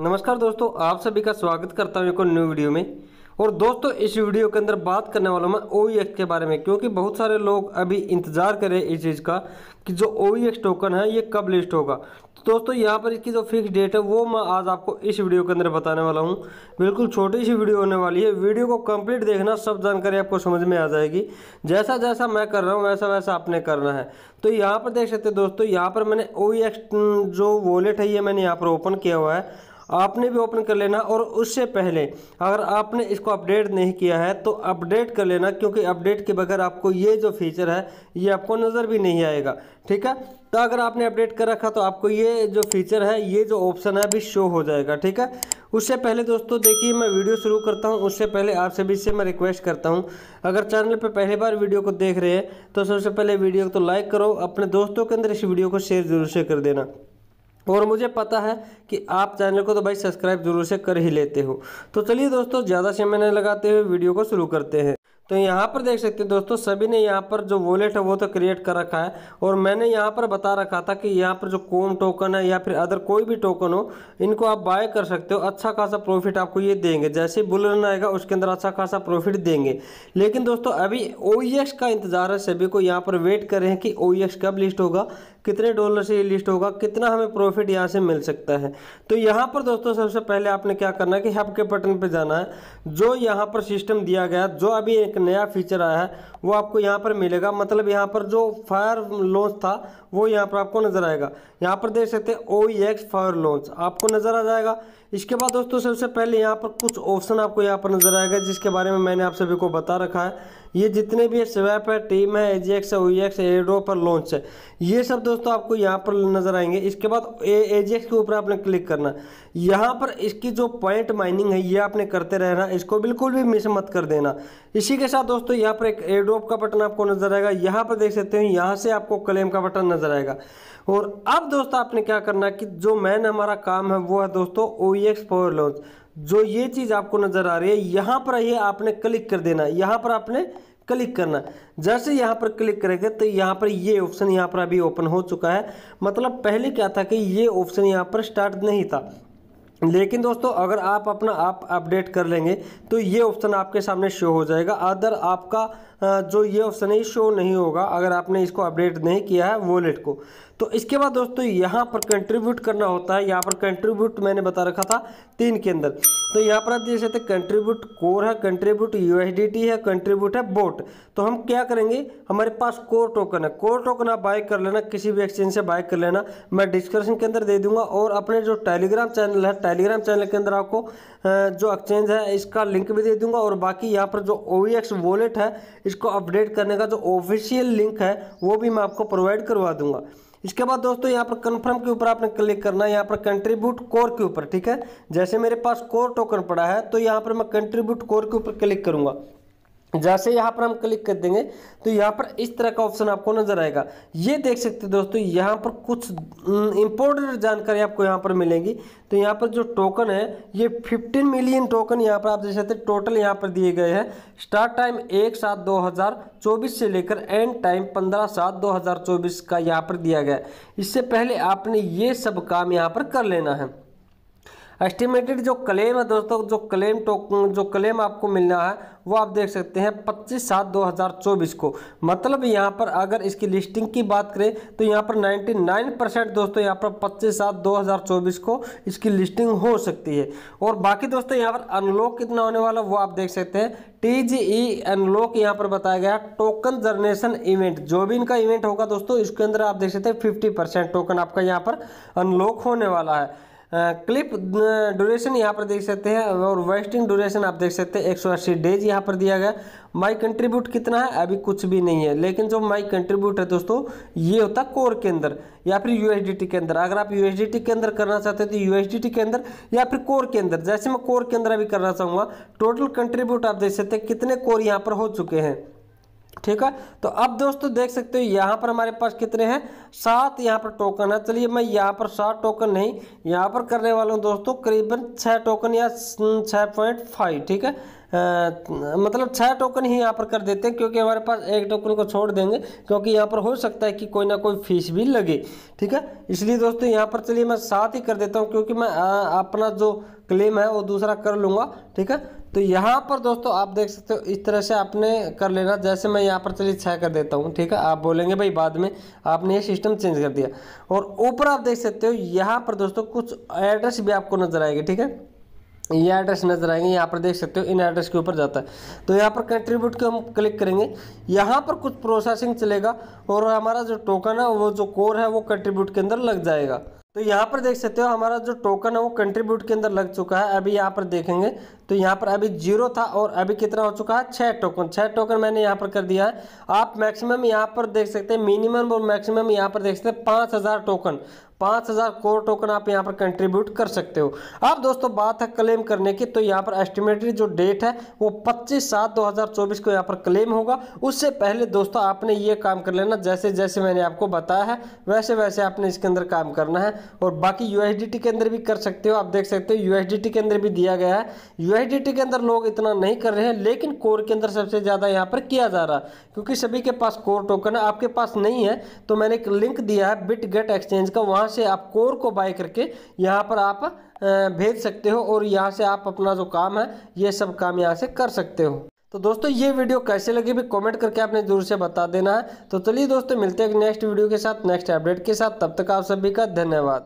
नमस्कार दोस्तों आप सभी का स्वागत करता हूँ एक न्यू वीडियो में और दोस्तों इस वीडियो के अंदर बात करने वाला मैं ओ e के बारे में क्योंकि बहुत सारे लोग अभी इंतज़ार करें इस चीज़ का कि जो ओ टोकन e है ये कब लिस्ट होगा तो दोस्तों यहाँ पर इसकी जो फिक्स डेट है वो मैं आज आपको इस वीडियो के अंदर बताने वाला हूँ बिल्कुल छोटी सी वीडियो होने वाली है वीडियो को कम्प्लीट देखना सब जानकारी आपको समझ में आ जाएगी जैसा जैसा मैं कर रहा हूँ वैसा वैसा आपने करना है तो यहाँ पर देख सकते दोस्तों यहाँ पर मैंने ओ e जो वॉलेट है ये मैंने यहाँ पर ओपन किया हुआ है आपने भी ओपन कर लेना और उससे पहले अगर आपने इसको अपडेट नहीं किया है तो अपडेट कर लेना क्योंकि अपडेट के बगैर आपको ये जो फीचर है ये आपको नज़र भी नहीं आएगा ठीक है तो अगर आपने अपडेट कर रखा तो आपको ये जो फीचर है ये जो ऑप्शन है अभी शो हो जाएगा ठीक है उससे पहले दोस्तों देखिए मैं वीडियो शुरू करता हूँ उससे पहले आप सभी से मैं रिक्वेस्ट करता हूँ अगर चैनल पर पहली बार वीडियो को देख रहे हैं तो सबसे पहले वीडियो को तो लाइक करो अपने दोस्तों के अंदर इस वीडियो को शेयर जरूर से कर देना और मुझे पता है कि आप चैनल को तो भाई सब्सक्राइब जरूर से कर ही लेते हो तो चलिए दोस्तों ज़्यादा समय नहीं लगाते हुए वीडियो को शुरू करते हैं तो यहाँ पर देख सकते हैं दोस्तों सभी ने यहाँ पर जो वॉलेट है वो तो क्रिएट कर रखा है और मैंने यहाँ पर बता रखा था कि यहाँ पर जो कोम टोकन है या फिर अदर कोई भी टोकन हो इनको आप बाय कर सकते हो अच्छा खासा प्रॉफिट आपको ये देंगे जैसे बुल रन आएगा उसके अंदर अच्छा खासा प्रॉफिट देंगे लेकिन दोस्तों अभी ओ e का इंतजार है सभी को यहाँ पर वेट कर रहे हैं कि ओ e कब लिस्ट होगा कितने डॉलर से ये लिस्ट होगा कितना हमें प्रॉफिट यहाँ से मिल सकता है तो यहाँ पर दोस्तों सबसे पहले आपने क्या करना है कि हब के बटन पर जाना है जो यहाँ पर सिस्टम दिया गया जो अभी एक नया फीचर आया है वो आपको यहाँ पर मिलेगा मतलब यहाँ पर जो फायर लॉन्च था वो यहाँ पर आपको नज़र आएगा यहाँ पर देख सकते हैं ओ एक्स फायर लॉन्च आपको नज़र आ जाएगा इसके बाद दोस्तों सबसे पहले यहाँ पर कुछ ऑप्शन आपको यहाँ पर नज़र आएगा जिसके बारे में मैंने आप सभी को बता रखा है ये जितने भी स्वैप है टीम है एजीएक्स है ओएक्स एड्रो e पर लॉन्च है ये सब दोस्तों आपको यहाँ पर नजर आएंगे इसके बाद एजीएक्स के ऊपर आपने क्लिक करना यहाँ पर इसकी जो पॉइंट माइनिंग है ये आपने करते रहना इसको बिल्कुल भी मिस मत कर देना इसी के साथ दोस्तों यहाँ पर एक एड्रोप का बटन आपको नजर आएगा यहाँ पर देख सकते हो यहाँ से आपको क्लेम का बटन नजर आएगा और अब दोस्तों आपने क्या करना है कि जो मैन हमारा काम है वो है दोस्तों ओ एक्स लॉन्च जो ये चीज़ आपको नज़र आ रही है यहाँ पर आइए आपने क्लिक कर देना यहाँ पर आपने क्लिक करना जैसे यहाँ पर क्लिक करेंगे तो यहाँ पर ये ऑप्शन यहाँ पर अभी ओपन हो चुका है मतलब पहले क्या था कि ये ऑप्शन यहाँ पर स्टार्ट नहीं था लेकिन दोस्तों अगर आप अपना आप अपडेट कर लेंगे तो ये ऑप्शन आपके सामने शो हो जाएगा अदर आपका जो ये ऑप्शन है शो नहीं होगा अगर आपने इसको अपडेट नहीं किया है वॉलेट को तो इसके बाद दोस्तों यहाँ पर कंट्रीब्यूट करना होता है यहाँ पर कंट्रीब्यूट मैंने बता रखा था तीन के अंदर तो यहाँ पर आप देख सकते कंट्रीब्यूट कोर है कंट्रीब्यूट यूएसडीटी है कंट्रीब्यूट है बोट तो हम क्या करेंगे हमारे पास कोर टोकन है कोर टोकन आप बाय कर लेना किसी भी एक्सचेंज से बाय कर लेना मैं डिस्क्रिप्शन के अंदर दे दूंगा और अपने जो टेलीग्राम चैनल है टेलीग्राम चैनल के अंदर आपको जो एक्सचेंज है इसका लिंक भी दे दूंगा और बाकी यहाँ पर जो ओ वॉलेट e है इसको अपडेट करने का जो ऑफिशियल लिंक है वो भी मैं आपको प्रोवाइड करवा दूंगा इसके बाद दोस्तों यहाँ पर कन्फर्म के ऊपर आपने क्लिक करना है यहाँ पर कंट्रीब्यूट कोर के ऊपर ठीक है जैसे मेरे पास कोर टोकन पड़ा है तो यहाँ पर मैं कंट्रीब्यूट कोर के ऊपर क्लिक करूँगा जैसे यहाँ पर हम क्लिक कर देंगे तो यहाँ पर इस तरह का ऑप्शन आपको नजर आएगा ये देख सकते हैं दोस्तों यहाँ पर कुछ इम्पोर्टेंट जानकारी आपको यहाँ पर मिलेंगी तो यहाँ पर जो टोकन है ये 15 मिलियन टोकन यहाँ पर आप देख सकते हैं टोटल यहाँ पर दिए गए हैं स्टार्ट टाइम एक सात दो हज़ार चौबीस से लेकर एंड टाइम पंद्रह सात दो हज़ार चौबीस का यहाँ पर दिया गया है इससे पहले आपने ये सब काम यहाँ पर कर लेना है एस्टिमेटेड जो क्लेम है दोस्तों जो क्लेम टोकन जो क्लेम आपको मिलना है वो आप देख सकते हैं 25 सात 2024 को मतलब यहाँ पर अगर इसकी लिस्टिंग की बात करें तो यहाँ पर 99 परसेंट दोस्तों यहाँ पर 25 सात 2024 को इसकी लिस्टिंग हो सकती है और बाकी दोस्तों यहाँ पर अनलॉक कितना होने वाला वो आप देख सकते हैं टी जी ई अनलॉक यहाँ पर बताया गया टोकन जनरेशन इवेंट जो भी इनका इवेंट होगा दोस्तों इसके अंदर आप देख सकते हैं फिफ्टी परसेंट टोकन आपका यहाँ पर अनलॉक होने वाला है क्लिप ड्यूरेशन यहाँ पर देख सकते हैं और वेस्टिंग ड्यूरेशन आप देख सकते हैं एक सौ अस्सी डेज यहाँ पर दिया गया माई कंट्रीब्यूट कितना है अभी कुछ भी नहीं है लेकिन जो माई कंट्रीब्यूट है दोस्तों ये होता है कोर के अंदर या फिर यूएसडीटी के अंदर अगर आप यूएसडीटी के अंदर करना चाहते हो तो यूएसडीटी के अंदर या फिर कोर के अंदर जैसे मैं कोर के अंदर अभी करना चाहूँगा टोटल कंट्रीब्यूट आप देख सकते हैं कितने कोर यहाँ पर हो चुके हैं ठीक है तो अब दोस्तों देख सकते हो यहाँ पर हमारे पास कितने हैं सात यहाँ पर टोकन है चलिए मैं यहाँ पर सात टोकन नहीं यहाँ पर करने वाला हूँ दोस्तों करीबन छः टोकन या छः पॉइंट फाइव ठीक है मतलब छः टोकन ही यहाँ पर कर देते हैं क्योंकि हमारे पास एक टोकन को छोड़ देंगे क्योंकि यहाँ पर हो सकता है कि कोई ना कोई फीस भी लगे ठीक है इसलिए दोस्तों यहाँ पर चलिए मैं साथ ही कर देता हूँ क्योंकि मैं अपना जो क्लेम है वो दूसरा कर लूँगा ठीक है तो यहाँ पर दोस्तों आप देख सकते हो इस तरह से आपने कर लेना जैसे मैं यहाँ पर चलिए छः कर देता हूँ ठीक है आप बोलेंगे भाई बाद में आपने ये सिस्टम चेंज कर दिया और ऊपर आप देख सकते हो यहाँ पर दोस्तों कुछ एड्रेस भी आपको नजर आएगी ठीक है ये एड्रेस नज़र आएंगे यहाँ पर देख सकते हो इन एड्रेस के ऊपर जाता है तो यहाँ पर कंट्रीब्यूट के हम क्लिक करेंगे यहाँ पर कुछ प्रोसेसिंग चलेगा और हमारा जो टोकन है वो जो कोर है वो कंट्रीब्यूट के अंदर लग जाएगा तो यहाँ पर देख सकते हो हमारा जो टोकन है वो कंट्रीब्यूट के अंदर लग चुका है अभी यहाँ पर देखेंगे तो यहाँ पर अभी जीरो था और अभी कितना हो चुका है छः टोकन छः टोकन मैंने यहाँ पर कर दिया है आप मैक्सिमम यहाँ पर देख सकते हैं मिनिमम और मैक्सिमम यहाँ पर देख सकते हैं पाँच हज़ार टोकन पाँच हज़ार कोर टोकन आप यहाँ पर कंट्रीब्यूट कर सकते हो अब दोस्तों बात है क्लेम करने की तो यहाँ पर एस्टिमेटेड जो डेट है वो पच्चीस सात दो को यहाँ पर क्लेम होगा उससे पहले दोस्तों आपने ये काम कर लेना जैसे जैसे मैंने आपको बताया है वैसे वैसे आपने इसके अंदर काम करना है और बाकी यू के अंदर भी कर सकते हो आप देख सकते हो यू के अंदर भी दिया गया है यू जेडीटी के अंदर लोग इतना नहीं कर रहे हैं लेकिन कोर के अंदर सबसे ज़्यादा यहाँ पर किया जा रहा है क्योंकि सभी के पास कोर टोकन है आपके पास नहीं है तो मैंने एक लिंक दिया है बिट गेट एक्सचेंज का वहाँ से आप कोर को बाय करके यहाँ पर आप भेज सकते हो और यहाँ से आप अपना जो काम है ये सब काम यहाँ से कर सकते हो तो दोस्तों ये वीडियो कैसे लगी भी कमेंट करके आपने जरूर से बता देना है तो चलिए दोस्तों मिलते हैं नेक्स्ट वीडियो के साथ नेक्स्ट अपडेट के साथ तब तक आप सभी का धन्यवाद